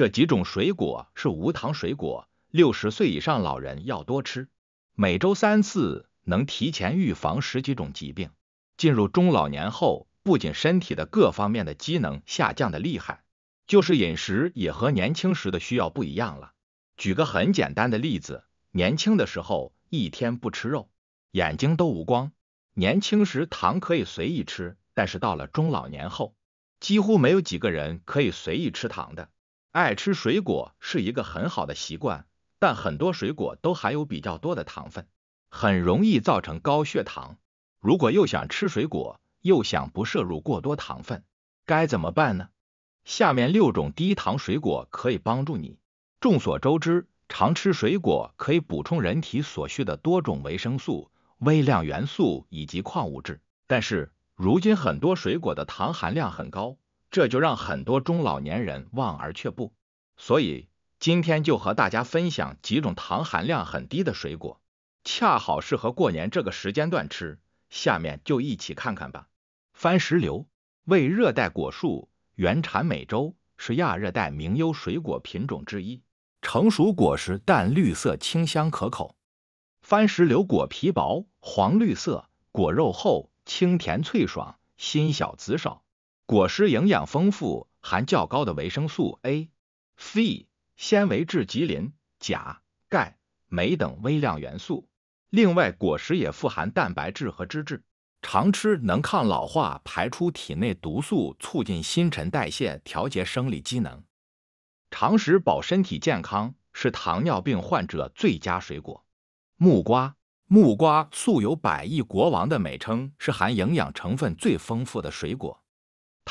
这几种水果是无糖水果，六十岁以上老人要多吃，每周三次能提前预防十几种疾病。进入中老年后，不仅身体的各方面的机能下降的厉害，就是饮食也和年轻时的需要不一样了。举个很简单的例子，年轻的时候一天不吃肉，眼睛都无光；年轻时糖可以随意吃，但是到了中老年后，几乎没有几个人可以随意吃糖的。爱吃水果是一个很好的习惯，但很多水果都含有比较多的糖分，很容易造成高血糖。如果又想吃水果，又想不摄入过多糖分，该怎么办呢？下面六种低糖水果可以帮助你。众所周知，常吃水果可以补充人体所需的多种维生素、微量元素以及矿物质，但是如今很多水果的糖含量很高。这就让很多中老年人望而却步，所以今天就和大家分享几种糖含量很低的水果，恰好适合过年这个时间段吃，下面就一起看看吧。番石榴为热带果树，原产美洲，是亚热带名优水果品种之一。成熟果实淡绿色，清香可口。番石榴果皮薄，黄绿色，果肉厚，清甜脆爽，心小籽少。果实营养丰富，含较高的维生素 A、C、纤维质、吉林、钾、钙、镁等微量元素。另外，果实也富含蛋白质和脂质，常吃能抗老化、排出体内毒素、促进新陈代谢、调节生理机能。常食保身体健康，是糖尿病患者最佳水果。木瓜，木瓜素有“百亿国王”的美称，是含营养成分最丰富的水果。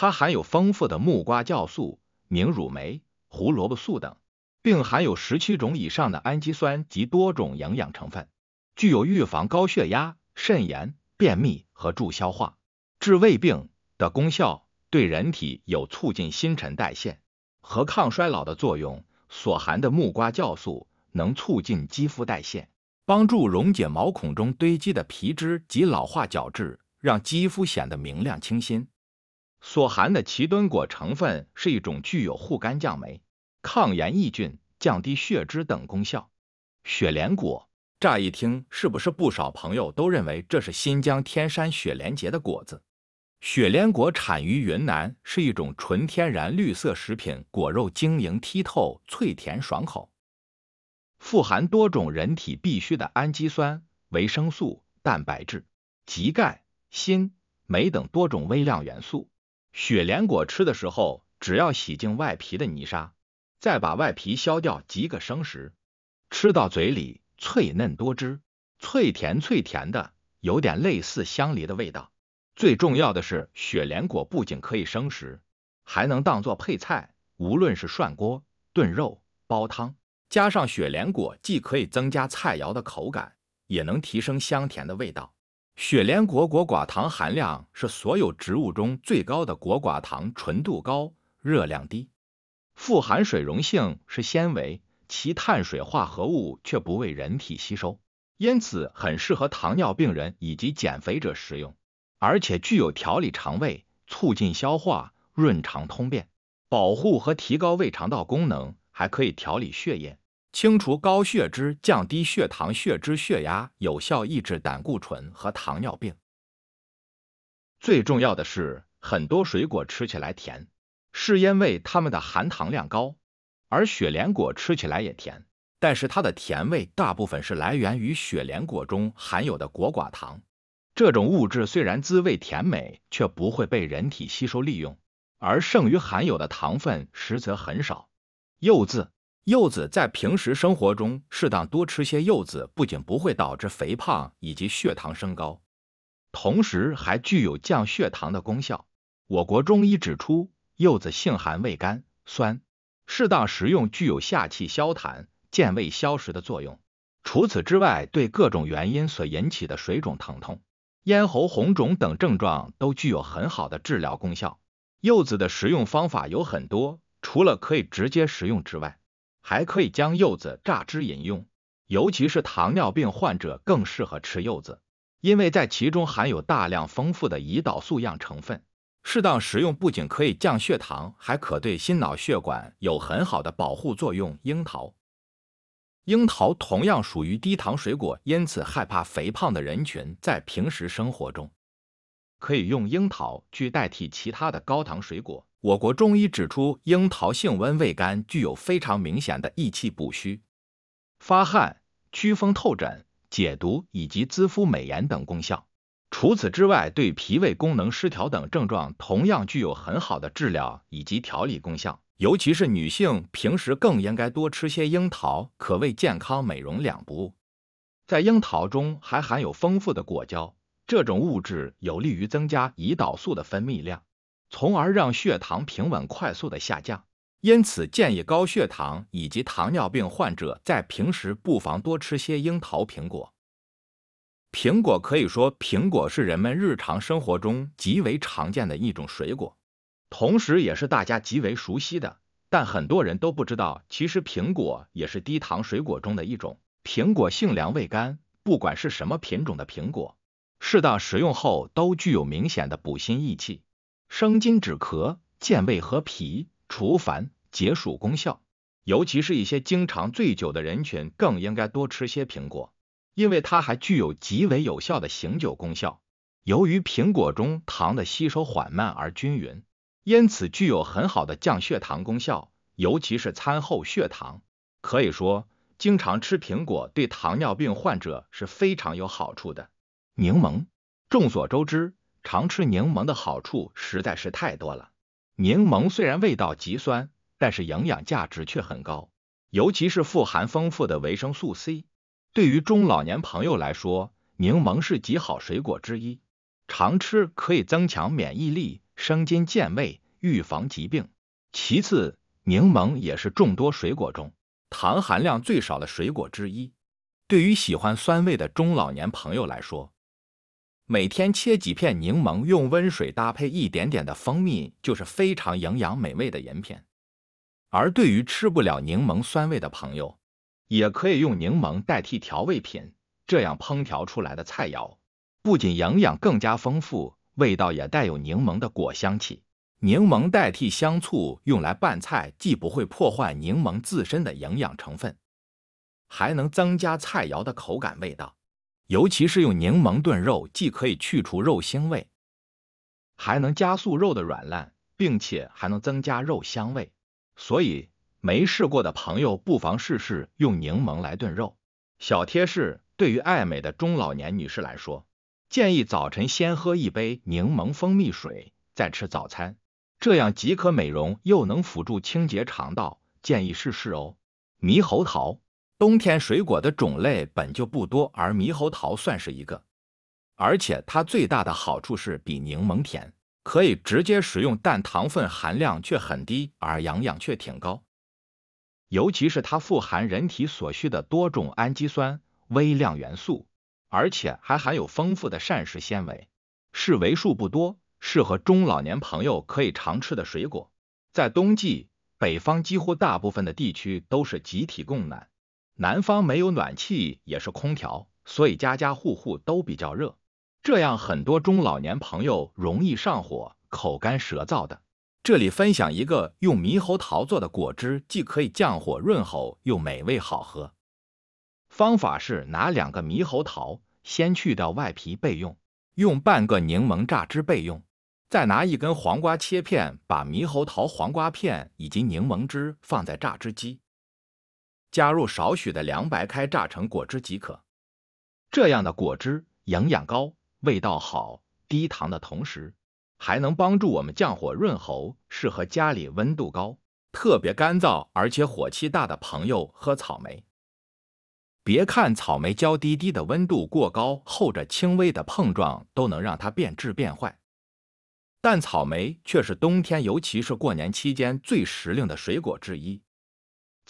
它含有丰富的木瓜酵素、凝乳酶、胡萝卜素等，并含有十七种以上的氨基酸及多种营养成分，具有预防高血压、肾炎、便秘和助消化、治胃病的功效，对人体有促进新陈代谢和抗衰老的作用。所含的木瓜酵素能促进肌肤代谢，帮助溶解毛孔中堆积的皮脂及老化角质，让肌肤显得明亮清新。所含的奇敦果成分是一种具有护肝降酶、抗炎抑菌、降低血脂等功效。雪莲果，乍一听是不是不少朋友都认为这是新疆天山雪莲结的果子？雪莲果产于云南，是一种纯天然绿色食品，果肉晶莹剔透、脆甜爽口，富含多种人体必需的氨基酸、维生素、蛋白质、及钙、锌、镁等多种微量元素。雪莲果吃的时候，只要洗净外皮的泥沙，再把外皮削掉，即个生食。吃到嘴里脆嫩多汁，脆甜脆甜的，有点类似香梨的味道。最重要的是，雪莲果不仅可以生食，还能当做配菜，无论是涮锅、炖肉、煲汤，加上雪莲果，既可以增加菜肴的口感，也能提升香甜的味道。雪莲果果寡糖含量是所有植物中最高的，果寡糖纯度高，热量低，富含水溶性是纤维，其碳水化合物却不为人体吸收，因此很适合糖尿病人以及减肥者食用，而且具有调理肠胃、促进消化、润肠通便、保护和提高胃肠道功能，还可以调理血液。清除高血脂、降低血糖、血脂、血压，有效抑制胆固醇和糖尿病。最重要的是，很多水果吃起来甜，是因为它们的含糖量高，而雪莲果吃起来也甜，但是它的甜味大部分是来源于雪莲果中含有的果寡糖。这种物质虽然滋味甜美，却不会被人体吸收利用，而剩余含有的糖分实则很少。柚子、柚子在平时生活中适当多吃些柚子，不仅不会导致肥胖以及血糖升高，同时还具有降血糖的功效。我国中医指出，柚子性寒味甘酸，适当食用具有下气消痰、健胃消食的作用。除此之外，对各种原因所引起的水肿、疼痛、咽喉红肿等症状都具有很好的治疗功效。柚子的食用方法有很多，除了可以直接食用之外，还可以将柚子榨汁饮用，尤其是糖尿病患者更适合吃柚子，因为在其中含有大量丰富的胰岛素样成分，适当食用不仅可以降血糖，还可对心脑血管有很好的保护作用。樱桃，樱桃同样属于低糖水果，因此害怕肥胖的人群在平时生活中可以用樱桃去代替其他的高糖水果。我国中医指出，樱桃性温味甘，具有非常明显的益气补虚、发汗、祛风透疹、解毒以及滋肤美颜等功效。除此之外，对脾胃功能失调等症状同样具有很好的治疗以及调理功效。尤其是女性，平时更应该多吃些樱桃，可谓健康美容两不误。在樱桃中还含有丰富的果胶，这种物质有利于增加胰岛素的分泌量。从而让血糖平稳快速的下降，因此建议高血糖以及糖尿病患者在平时不妨多吃些樱桃、苹果。苹果可以说，苹果是人们日常生活中极为常见的一种水果，同时也是大家极为熟悉的。但很多人都不知道，其实苹果也是低糖水果中的一种。苹果性凉味甘，不管是什么品种的苹果，适当食用后都具有明显的补心益气。生津止咳、健胃和脾、除烦、解暑功效。尤其是一些经常醉酒的人群，更应该多吃些苹果，因为它还具有极为有效的醒酒功效。由于苹果中糖的吸收缓慢而均匀，因此具有很好的降血糖功效，尤其是餐后血糖。可以说，经常吃苹果对糖尿病患者是非常有好处的。柠檬，众所周知。常吃柠檬的好处实在是太多了。柠檬虽然味道极酸，但是营养价值却很高，尤其是富含丰富的维生素 C。对于中老年朋友来说，柠檬是极好水果之一，常吃可以增强免疫力、生津健胃、预防疾病。其次，柠檬也是众多水果中糖含量最少的水果之一。对于喜欢酸味的中老年朋友来说，每天切几片柠檬，用温水搭配一点点的蜂蜜，就是非常营养美味的饮品。而对于吃不了柠檬酸味的朋友，也可以用柠檬代替调味品，这样烹调出来的菜肴不仅营养更加丰富，味道也带有柠檬的果香气。柠檬代替香醋用来拌菜，既不会破坏柠檬自身的营养成分，还能增加菜肴的口感味道。尤其是用柠檬炖肉，既可以去除肉腥味，还能加速肉的软烂，并且还能增加肉香味。所以没试过的朋友不妨试试用柠檬来炖肉。小贴士：对于爱美的中老年女士来说，建议早晨先喝一杯柠檬蜂蜜水，再吃早餐，这样即可美容又能辅助清洁肠道，建议试试哦。猕猴桃。冬天水果的种类本就不多，而猕猴桃算是一个。而且它最大的好处是比柠檬甜，可以直接食用，但糖分含量却很低，而营养却挺高。尤其是它富含人体所需的多种氨基酸、微量元素，而且还含有丰富的膳食纤维，是为数不多适合中老年朋友可以常吃的水果。在冬季，北方几乎大部分的地区都是集体供暖。南方没有暖气，也是空调，所以家家户户都比较热，这样很多中老年朋友容易上火、口干舌燥的。这里分享一个用猕猴桃做的果汁，既可以降火润喉，又美味好喝。方法是拿两个猕猴桃，先去掉外皮备用，用半个柠檬榨汁备用，再拿一根黄瓜切片，把猕猴桃、黄瓜片以及柠檬汁放在榨汁机。加入少许的凉白开榨成果汁即可。这样的果汁营养高，味道好，低糖的同时，还能帮助我们降火润喉，适合家里温度高、特别干燥而且火气大的朋友喝。草莓，别看草莓娇滴滴的，温度过高后者轻微的碰撞都能让它变质变坏，但草莓却是冬天，尤其是过年期间最时令的水果之一。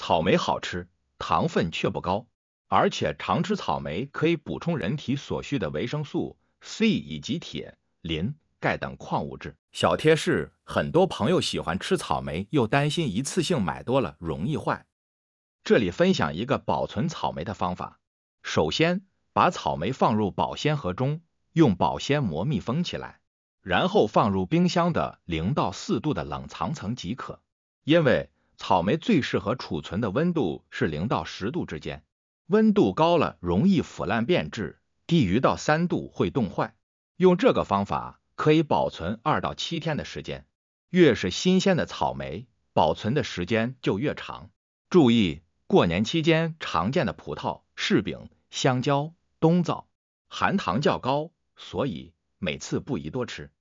草莓好吃，糖分却不高，而且常吃草莓可以补充人体所需的维生素 C 以及铁、磷、钙等矿物质。小贴士：很多朋友喜欢吃草莓，又担心一次性买多了容易坏，这里分享一个保存草莓的方法：首先把草莓放入保鲜盒中，用保鲜膜密封起来，然后放入冰箱的零到四度的冷藏层即可，因为。草莓最适合储存的温度是零到十度之间，温度高了容易腐烂变质，低于到三度会冻坏。用这个方法可以保存二到七天的时间，越是新鲜的草莓，保存的时间就越长。注意，过年期间常见的葡萄、柿饼、香蕉、冬枣，含糖较高，所以每次不宜多吃。